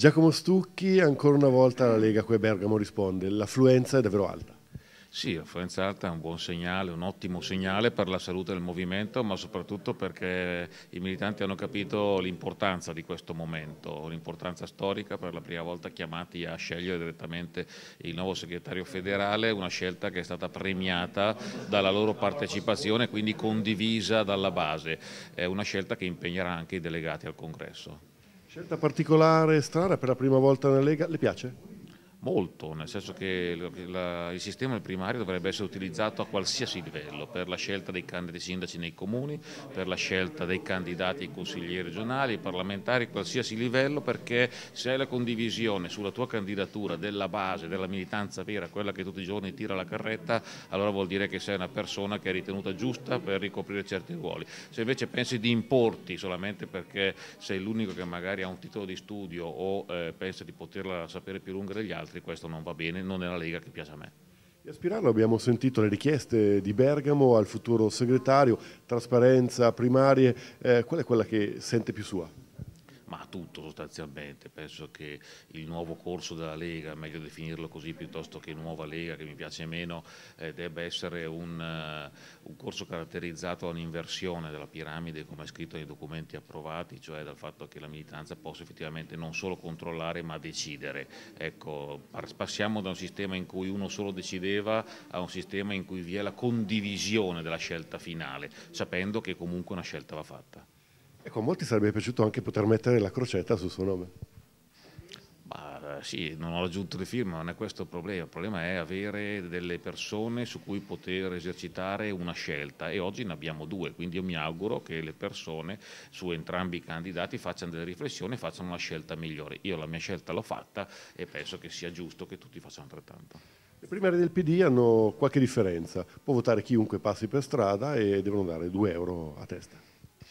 Giacomo Stucchi, ancora una volta la Lega qui a Bergamo risponde, l'affluenza è davvero alta. Sì, l'affluenza alta è un buon segnale, un ottimo segnale per la salute del movimento, ma soprattutto perché i militanti hanno capito l'importanza di questo momento, un'importanza storica per la prima volta chiamati a scegliere direttamente il nuovo segretario federale, una scelta che è stata premiata dalla loro partecipazione, quindi condivisa dalla base. È una scelta che impegnerà anche i delegati al congresso. Scelta particolare e strana per la prima volta nella Lega, le piace? Molto, nel senso che la, il sistema primario dovrebbe essere utilizzato a qualsiasi livello, per la scelta dei candidati sindaci nei comuni, per la scelta dei candidati ai consiglieri regionali, ai parlamentari, a qualsiasi livello, perché se hai la condivisione sulla tua candidatura della base, della militanza vera, quella che tutti i giorni tira la carretta, allora vuol dire che sei una persona che è ritenuta giusta per ricoprire certi ruoli. Se invece pensi di importi solamente perché sei l'unico che magari ha un titolo di studio o eh, pensa di poterla sapere più lunga degli altri, altri, questo non va bene, non è la Lega che piace a me. E a Spirano abbiamo sentito le richieste di Bergamo al futuro segretario, trasparenza, primarie, eh, qual è quella che sente più sua? ma a tutto sostanzialmente. Penso che il nuovo corso della Lega, meglio definirlo così piuttosto che nuova Lega, che mi piace meno, eh, debba essere un, uh, un, corso caratterizzato da un'inversione della piramide, come è scritto nei documenti approvati, cioè dal fatto che la militanza possa effettivamente non solo controllare ma decidere. Ecco, passiamo da un sistema in cui uno solo decideva a un sistema in cui vi è la condivisione della scelta finale, sapendo che comunque una scelta va fatta. Ecco, a molti sarebbe piaciuto anche poter mettere la crocetta sul suo nome. Bah, eh, sì, non ho raggiunto le firme, non è questo il problema. Il problema è avere delle persone su cui poter esercitare una scelta e oggi ne abbiamo due, quindi io mi auguro che le persone su entrambi i candidati facciano delle riflessioni e facciano una scelta migliore. Io la mia scelta l'ho fatta e penso che sia giusto che tutti facciano altrettanto. Le primarie del PD hanno qualche differenza, può votare chiunque passi per strada e devono dare 2 euro a testa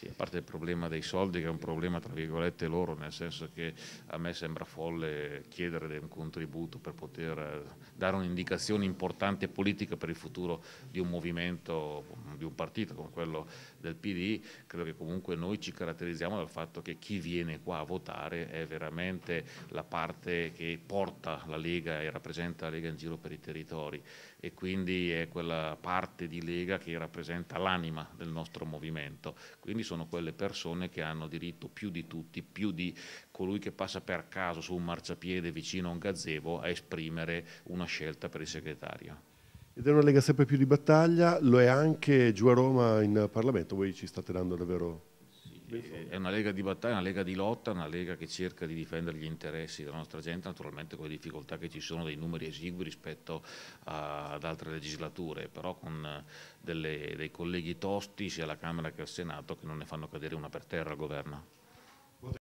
a parte il problema dei soldi che è un problema tra virgolette loro, nel senso che a me sembra folle chiedere un contributo per poter eh, dare un'indicazione importante politica per il futuro di un movimento, di un partito come quello del PD, credo che comunque noi ci caratterizziamo dal fatto che chi viene qua a votare è veramente la parte che porta la Lega e rappresenta la Lega in giro per i territori e quindi è quella parte di Lega che rappresenta l'anima del nostro movimento. Quindi sono quelle persone che hanno diritto più di tutti, più di colui che passa per caso su un marciapiede vicino a un gazebo a esprimere una scelta per il segretario. Ed è una lega sempre più di battaglia, lo è anche giù a Roma in Parlamento, voi ci state dando davvero eh, è una lega di battaglia, una lega di lotta, una lega che cerca di difendere gli interessi della nostra gente, naturalmente con le difficoltà che ci sono dei numeri esigui rispetto a, ad altre legislature, però con eh, delle, dei colleghi tosti sia alla Camera che al Senato che non ne fanno cadere una per terra al governo.